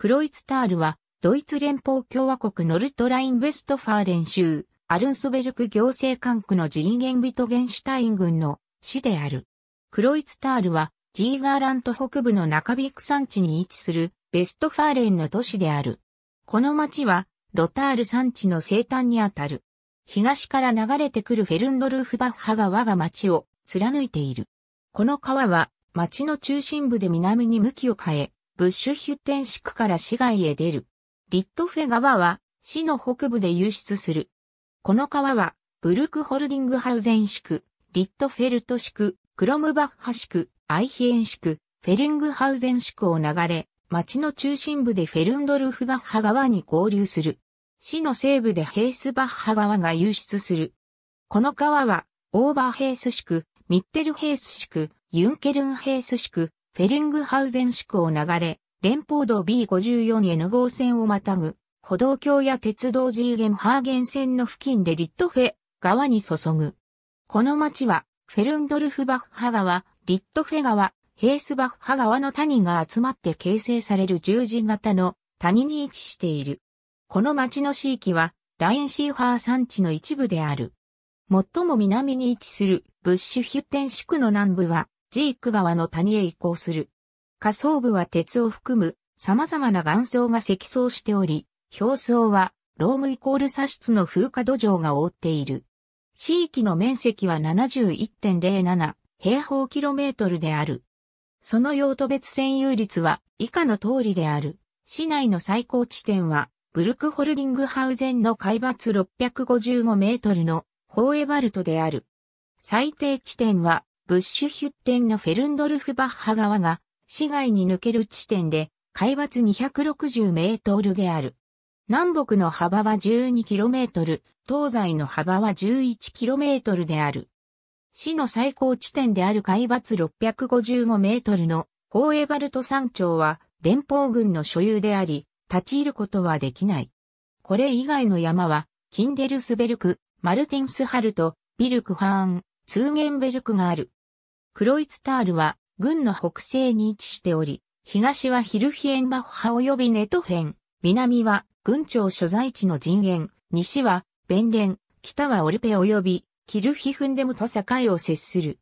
クロイツタールは、ドイツ連邦共和国ノルトライン・ウェストファーレン州、アルンスベルク行政管区のジーゲンビトゲンシュタイン郡の市である。クロイツタールは、ジーガーラント北部の中ビク山地に位置する、ベストファーレンの都市である。この町は、ロタール山地の西端にあたる。東から流れてくるフェルンドルフバッハ川が町を貫いている。この川は、町の中心部で南に向きを変え、ブッシュヒュッテンシクから市外へ出る。リットフェ川は市の北部で流出する。この川はブルクホルディングハウゼンシク、リットフェルトシク、クロムバッハシク、アイヒエンシク、フェリングハウゼンシクを流れ、町の中心部でフェルンドルフバッハ川に合流する。市の西部でヘースバッハ川が流出する。この川は、オーバーヘース地区、ミッテルヘース地区、ユンケルンヘース地区、フェリングハウゼン宿を流れ、連邦道 B54N 号線をまたぐ、歩道橋や鉄道 G ゲンハーゲン線の付近でリットフェ川に注ぐ。この町は、フェルンドルフバッハ川、リットフェ川、ヘースバッハ川の谷が集まって形成される十字型の谷に位置している。この町の地域は、ラインシーファー山地の一部である。最も南に位置するブッシュヒュッテン地区の南部は、ジーク川の谷へ移行する。下層部は鉄を含む様々な岩層が積層しており、表層はロームイコール砂質の風化土壌が覆っている。地域の面積は71.07平方キロメートルである。その用途別占有率は以下の通りである。市内の最高地点はブルクホルディングハウゼンの海抜655メートルのホーエバルトである。最低地点はブッシュヒュッテンのフェルンドルフバッハ川が市街に抜ける地点で海抜260メートルである。南北の幅は1 2トル、東西の幅は1 1トルである。市の最高地点である海抜655メートルのホーエバルト山頂は連邦軍の所有であり、立ち入ることはできない。これ以外の山は、キンデルスベルク、マルティンスハルト、ビルクハーン、ツーゲンベルクがある。クロイツタールは、軍の北西に位置しており、東はヒルヒエンバッハ及びネトフェン、南は軍庁所在地の陣営、西はベンデン、北はオルペ及びキルヒフンデムと境を接する。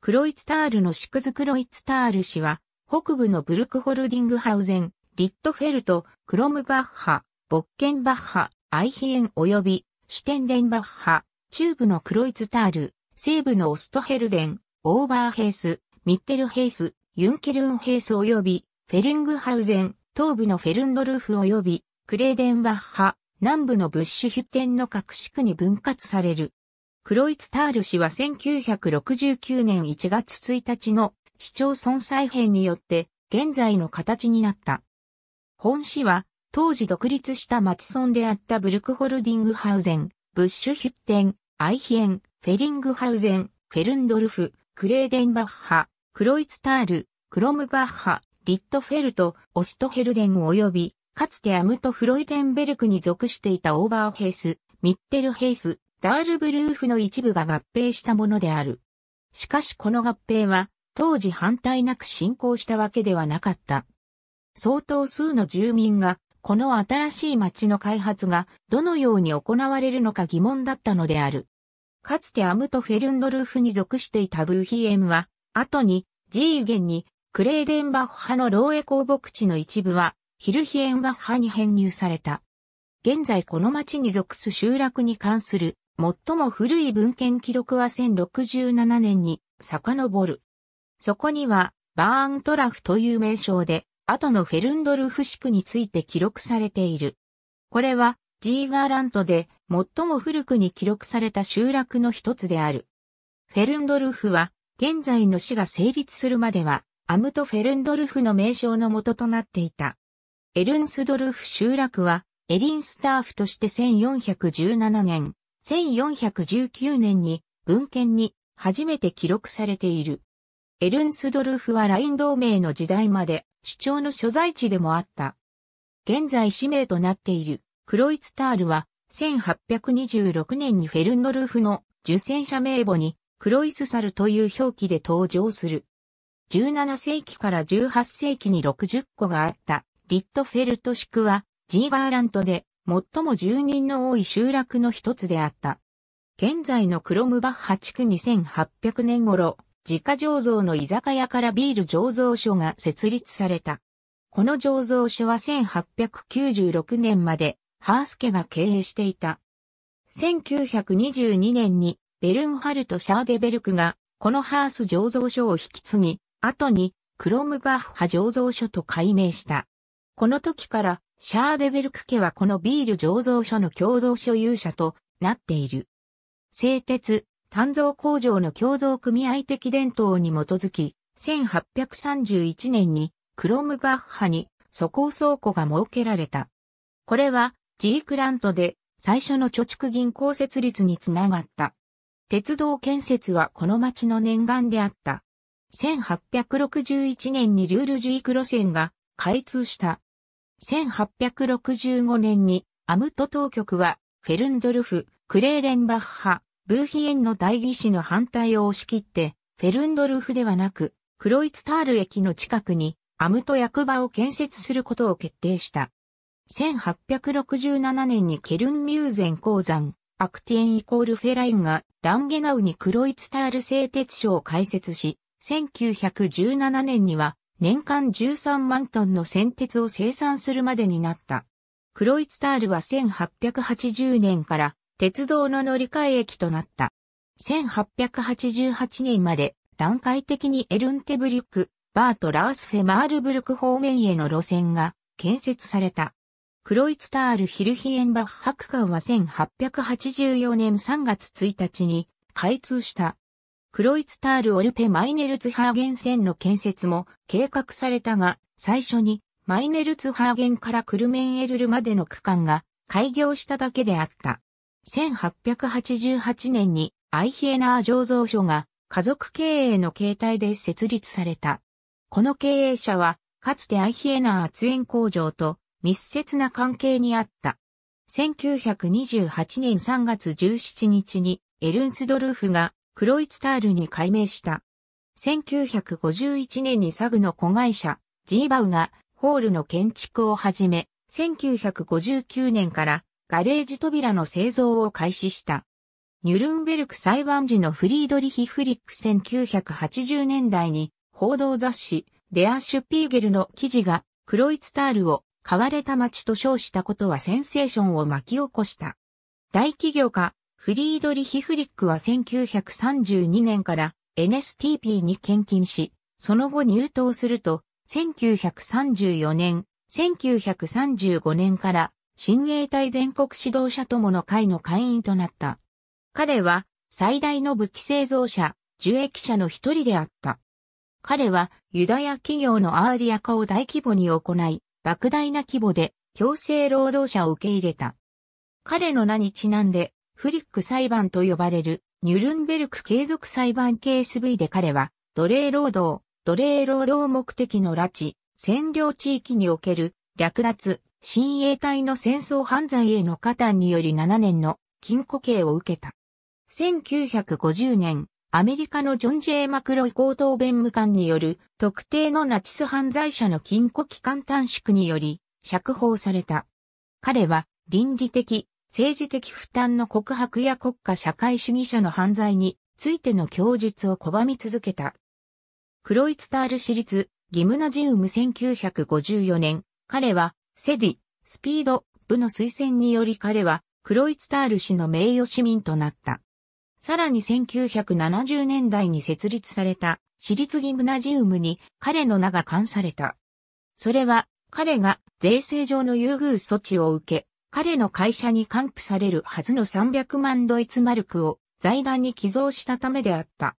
クロイツタールのシクズクロイツタール市は、北部のブルクホルディングハウゼン、リットフェルト、クロムバッハ、ボッケンバッハ、アイヒエン及びシュテンデンバッハ、中部のクロイツタール、西部のオストヘルデン、オーバーヘース、ミッテルヘース、ユンケルンヘース及び、フェリングハウゼン、東部のフェルンドルーフ及び、クレーデンバッハ、南部のブッシュヒュッテンの各市区に分割される。クロイツタール氏は1969年1月1日の市町村再編によって現在の形になった。本市は当時独立した町村であったブルクホルディングハウゼン、ブッシュヒュッテン、アイヒエン、フェリングハウゼン、フェルンドルフ、クレーデンバッハ、クロイツタール、クロムバッハ、リットフェルト、オストヘルデン及び、かつてアムト・フロイデンベルクに属していたオーバーヘイス、ミッテルヘイス、ダールブルーフの一部が合併したものである。しかしこの合併は、当時反対なく進行したわけではなかった。相当数の住民が、この新しい町の開発がどのように行われるのか疑問だったのである。かつてアムトフェルンドルフに属していたブーヒエンは、後に、ジーゲンに、クレーデンバッハのローエ公牧地の一部は、ヒルヒエンバッハに編入された。現在この町に属す集落に関する、最も古い文献記録は1067年に遡る。そこには、バーントラフという名称で、後のフェルンドルフ地区について記録されている。これは、ジーガーラントで最も古くに記録された集落の一つである。フェルンドルフは、現在の市が成立するまでは、アムト・フェルンドルフの名称の元となっていた。エルンスドルフ集落は、エリンスターフとして1417年、1419年に文献に初めて記録されている。エルンスドルフはライン同盟の時代まで主張の所在地でもあった。現在氏名となっている。クロイツタールは、1826年にフェルノルフの受選者名簿に、クロイスサルという表記で登場する。17世紀から18世紀に60個があったリットフェルト宿はジーガーラントで最も住人の多い集落の一つであった。現在のクロムバッハ地区2800年頃、自家醸造の居酒屋からビール醸造所が設立された。この醸造所は1896年までハース家が経営していた。1922年にベルンハルト・シャーデベルクがこのハース醸造所を引き継ぎ、後にクロムバッハ醸造所と改名した。この時からシャーデベルク家はこのビール醸造所の共同所有者となっている。製鉄、炭造工場の共同組合的伝統に基づき、1831年にクロムバッハに素行倉庫が設けられた。これはジークラントで最初の貯蓄銀行設立につながった。鉄道建設はこの町の念願であった。1861年にルールジーク路線が開通した。1865年にアムト当局はフェルンドルフ、クレーデンバッハ、ブーヒエンの代議士の反対を押し切って、フェルンドルフではなく、クロイツタール駅の近くにアムト役場を建設することを決定した。1867年にケルンミューゼン鉱山、アクティエンイコールフェラインがランゲナウにクロイツタール製鉄所を開設し、1917年には年間13万トンの先鉄を生産するまでになった。クロイツタールは1880年から鉄道の乗り換え駅となった。1888年まで段階的にエルンテブリュク、バート・ラースフェマールブルク方面への路線が建設された。クロイツタール・ヒルヒエンバッハ区間は1884年3月1日に開通した。クロイツタール・オルペ・マイネルツハーゲン線の建設も計画されたが、最初にマイネルツハーゲンからクルメンエルルまでの区間が開業しただけであった。1888年にアイヒエナー醸造所が家族経営の形態で設立された。この経営者は、かつてアイヒエナー圧縁工場と密接な関係にあった。1928年3月17日にエルンスドルフがクロイツタールに改名した。1951年にサグの子会社ジーバウがホールの建築を始め、1959年からガレージ扉の製造を開始した。ニュルンベルク裁判時のフリードリヒ・フリック1980年代に報道雑誌デア・シュピーゲルの記事がクロイツタールを買われた街と称したことはセンセーションを巻き起こした。大企業家、フリードリヒ・フリックは1932年から NSTP に献金し、その後入党すると、1934年、1935年から新衛隊全国指導者友の会の会員となった。彼は最大の武器製造者、受益者の一人であった。彼はユダヤ企業のアーリア化を大規模に行い、莫大な規模で強制労働者を受け入れた。彼の名にちなんで、フリック裁判と呼ばれるニュルンベルク継続裁判 KSV で彼は、奴隷労働、奴隷労働目的の拉致、占領地域における略奪、親衛隊の戦争犯罪への加担により7年の禁錮刑を受けた。1950年、アメリカのジョン・ジェイ・マクロイ高等弁務官による特定のナチス犯罪者の禁錮期間短縮により釈放された。彼は倫理的、政治的負担の告白や国家社会主義者の犯罪についての供述を拒み続けた。クロイツタール市立ギムナジウム1954年、彼はセディ、スピード部の推薦により彼はクロイツタール市の名誉市民となった。さらに1970年代に設立された私立ギムナジウムに彼の名が冠された。それは彼が税制上の優遇措置を受け、彼の会社に還付されるはずの300万ドイツマルクを財団に寄贈したためであった。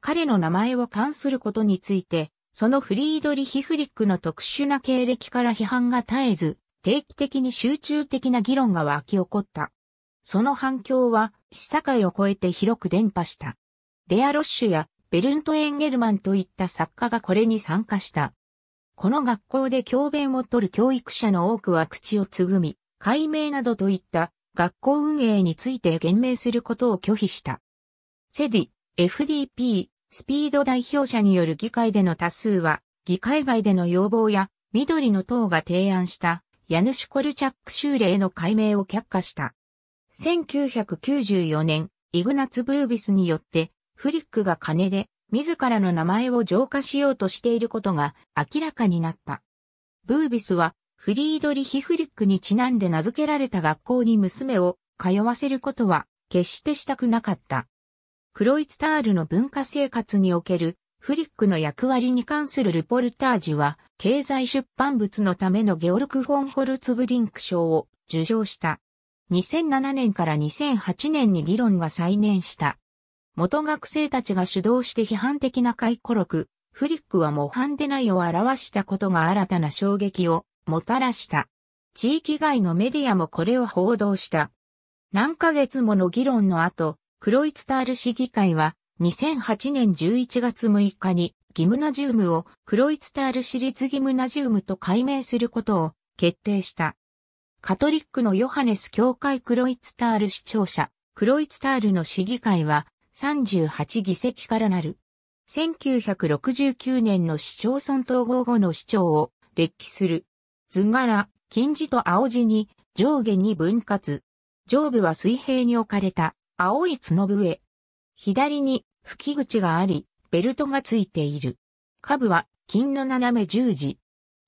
彼の名前を冠することについて、そのフリードリヒ・フリックの特殊な経歴から批判が絶えず、定期的に集中的な議論が湧き起こった。その反響は、市境を超えて広く伝播した。レア・ロッシュやベルント・エンゲルマンといった作家がこれに参加した。この学校で教鞭を取る教育者の多くは口をつぐみ、解明などといった学校運営について言明することを拒否した。セディ、FDP、スピード代表者による議会での多数は、議会外での要望や、緑の党が提案した、ヤヌシュ・コルチャック州令の解明を却下した。1994年、イグナツ・ブービスによって、フリックが金で、自らの名前を浄化しようとしていることが明らかになった。ブービスは、フリードリヒ・フリックにちなんで名付けられた学校に娘を通わせることは、決してしたくなかった。クロイツタールの文化生活におけるフリックの役割に関するルポルタージュは、経済出版物のためのゲオルク・フォン・ホルツブリンク賞を受賞した。2007年から2008年に議論が再燃した。元学生たちが主導して批判的な回顧録、フリックは模範でないを表したことが新たな衝撃をもたらした。地域外のメディアもこれを報道した。何ヶ月もの議論の後、クロイツタール市議会は2008年11月6日にギムナジウムをクロイツタール市立ギムナジウムと改名することを決定した。カトリックのヨハネス教会クロイツタール市長者、クロイツタールの市議会は38議席からなる。1969年の市町村統合後の市長を列記する。図柄、金字と青字に上下に分割。上部は水平に置かれた青い角笛。左に吹き口があり、ベルトがついている。下部は金の斜め十字。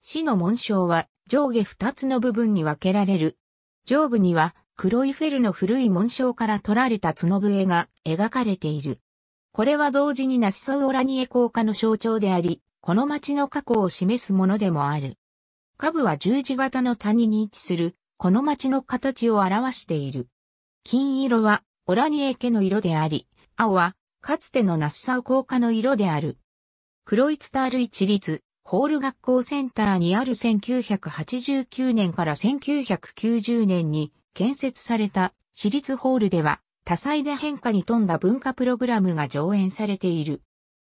市の紋章は上下二つの部分に分けられる。上部には黒いフェルの古い紋章から取られた角笛が描かれている。これは同時にナシソウオラニエ効果の象徴であり、この町の過去を示すものでもある。下部は十字型の谷に位置する、この町の形を表している。金色はオラニエ家の色であり、青はかつてのナッサウ効果の色である。黒い伝わる一律、ホール学校センターにある1989年から1990年に建設された私立ホールでは多彩で変化に富んだ文化プログラムが上演されている。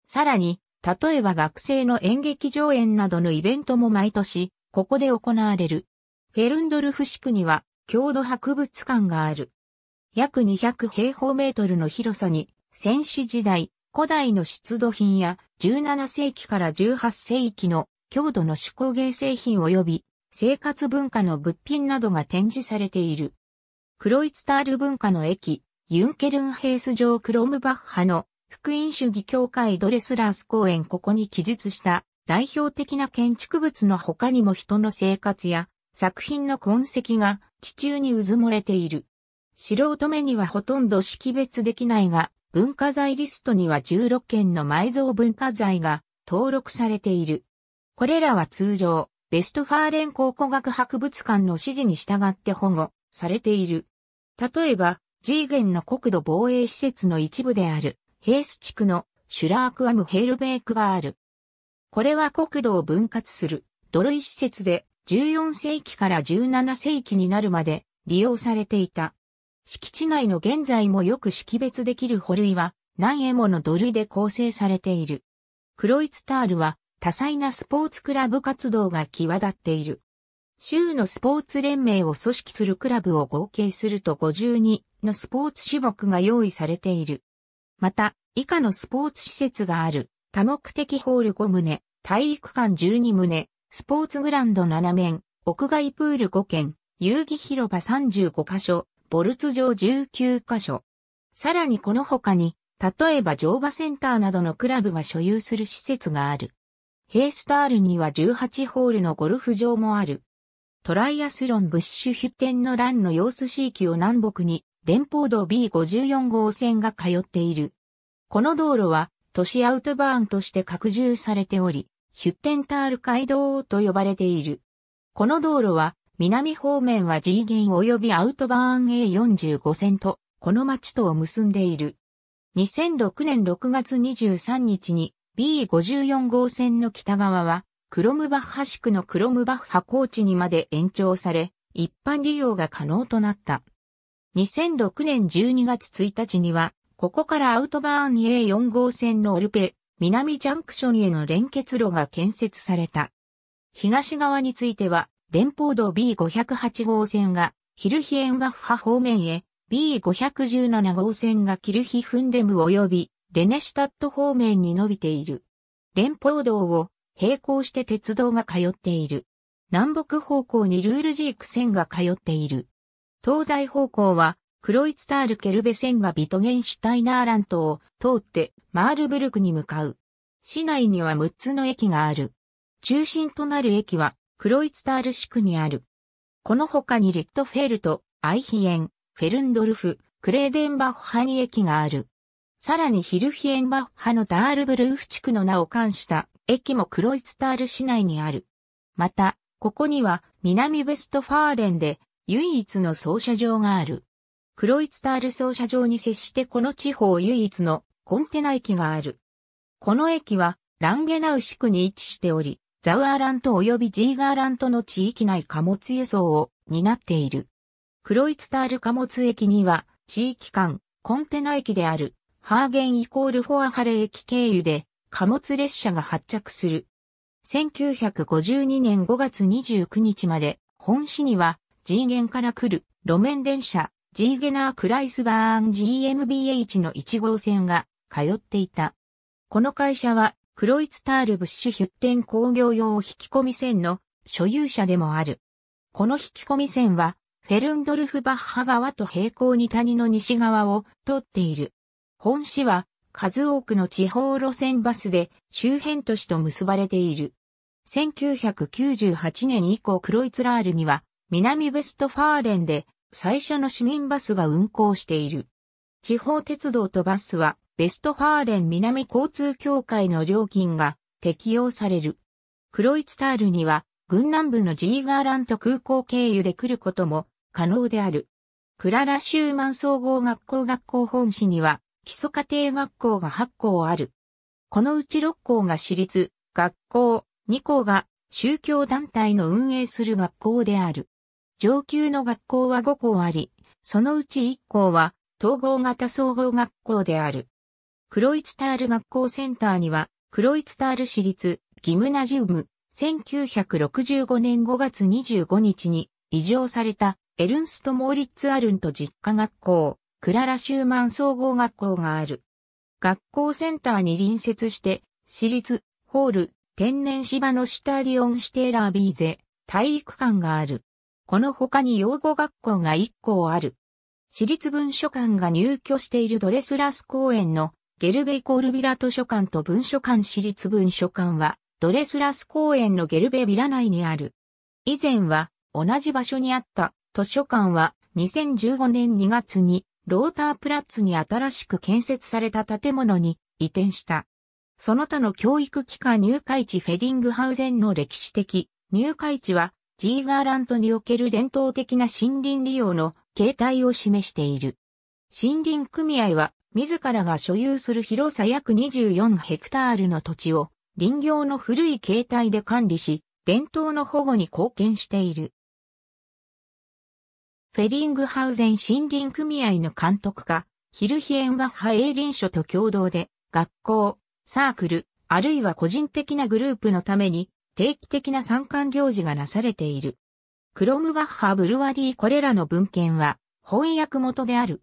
さらに、例えば学生の演劇上演などのイベントも毎年、ここで行われる。フェルンドルフ市区には、郷土博物館がある。約200平方メートルの広さに、戦死時代、古代の出土品や17世紀から18世紀の郷土の手工芸製品及び生活文化の物品などが展示されている。クロイツタール文化の駅、ユンケルンヘース城クロムバッハの福音主義協会ドレスラース公園ここに記述した代表的な建築物の他にも人の生活や作品の痕跡が地中にうずもれている。素人目にはほとんど識別できないが、文化財リストには16件の埋蔵文化財が登録されている。これらは通常、ベストファーレン考古学博物館の指示に従って保護されている。例えば、ジーゲンの国土防衛施設の一部である、ヘース地区のシュラークアムヘルベークがある。これは国土を分割する土塁施設で14世紀から17世紀になるまで利用されていた。敷地内の現在もよく識別できる保類は何円もの土塁で構成されている。クロイツタールは多彩なスポーツクラブ活動が際立っている。州のスポーツ連盟を組織するクラブを合計すると52のスポーツ種目が用意されている。また、以下のスポーツ施設がある、多目的ホール5棟、体育館12棟、スポーツグランド7面、屋外プール5軒、遊戯広場35カ所、ボルツ上19カ所。さらにこの他に、例えば乗馬センターなどのクラブが所有する施設がある。ヘイスタールには18ホールのゴルフ場もある。トライアスロンブッシュヒュッテンのランの様子地域を南北に連邦道 B54 号線が通っている。この道路は都市アウトバーンとして拡充されており、ヒュッテンタール街道と呼ばれている。この道路は南方面は G 銀及びアウトバーン A45 線と、この町とを結んでいる。2006年6月23日に B54 号線の北側は、クロムバッハ地区のクロムバッハ高地にまで延長され、一般利用が可能となった。2006年12月1日には、ここからアウトバーン A4 号線のオルペ、南ジャンクションへの連結路が建設された。東側については、連邦道 B508 号線がヒルヒエンワッハ方面へ、B517 号線がキルヒフンデム及びレネシュタット方面に伸びている。連邦道を並行して鉄道が通っている。南北方向にルールジーク線が通っている。東西方向はクロイツタールケルベ線がビトゲンシュタイナーラントを通ってマールブルクに向かう。市内には6つの駅がある。中心となる駅はクロイツタール市区にある。この他にリットフェルト、アイヒエン、フェルンドルフ、クレーデンバッハに駅がある。さらにヒルヒエンバッハのダールブルーフ地区の名を冠した駅もクロイツタール市内にある。また、ここには南ベストファーレンで唯一の操車場がある。クロイツタール操車場に接してこの地方唯一のコンテナ駅がある。この駅はランゲナウ市区に位置しており、ザウアーラント及びジーガーラントの地域内貨物輸送を担っている。クロイツタール貨物駅には、地域間、コンテナ駅である、ハーゲンイコールフォアハレ駅経由で、貨物列車が発着する。1952年5月29日まで、本市には、ジーゲンから来る路面電車、ジーゲナークライスバーン GMBH の1号線が通っていた。この会社はクロイツタールブッシュヒュッテン工業用引き込み線の所有者でもある。この引き込み線は、フェルンドルフバッハ川と平行に谷の西側を通っている。本市は、数多くの地方路線バスで周辺都市と結ばれている。1998年以降クロイツラールには、南ベストファーレンで最初の市民バスが運行している。地方鉄道とバスはベストファーレン南交通協会の料金が適用される。クロイツタールには、軍南部のジーガーラント空港経由で来ることも可能である。クララ・シューマン総合学校学校本市には、基礎家庭学校が8校ある。このうち6校が私立、学校、2校が宗教団体の運営する学校である。上級の学校は5校あり、そのうち1校は統合型総合学校である。クロイツタール学校センターには、クロイツタール市立ギムナジウム、1965年5月25日に移譲されたエルンスト・モーリッツ・アルント実家学校、クララ・シューマン総合学校がある。学校センターに隣接して、私立、ホール、天然芝のシュタディオンシテーラービーゼ、体育館がある。この他に養護学校が1校ある。私立文書館が入居しているドレスラス公園のゲルベイコールビラ図書館と文書館私立文書館は、ドレスラス公園のゲルベビラ内にある。以前は、同じ場所にあった図書館は、2015年2月に、ロータープラッツに新しく建設された建物に移転した。その他の教育機関入会地フェディングハウゼンの歴史的入会地は、ジーガーラントにおける伝統的な森林利用の形態を示している。森林組合は自らが所有する広さ約24ヘクタールの土地を林業の古い形態で管理し、伝統の保護に貢献している。フェリングハウゼン森林組合の監督家、ヒルヒエンバッハ英林所と共同で、学校、サークル、あるいは個人的なグループのために、定期的な参観行事がなされている。クロムバッハブルワリーこれらの文献は、翻訳元である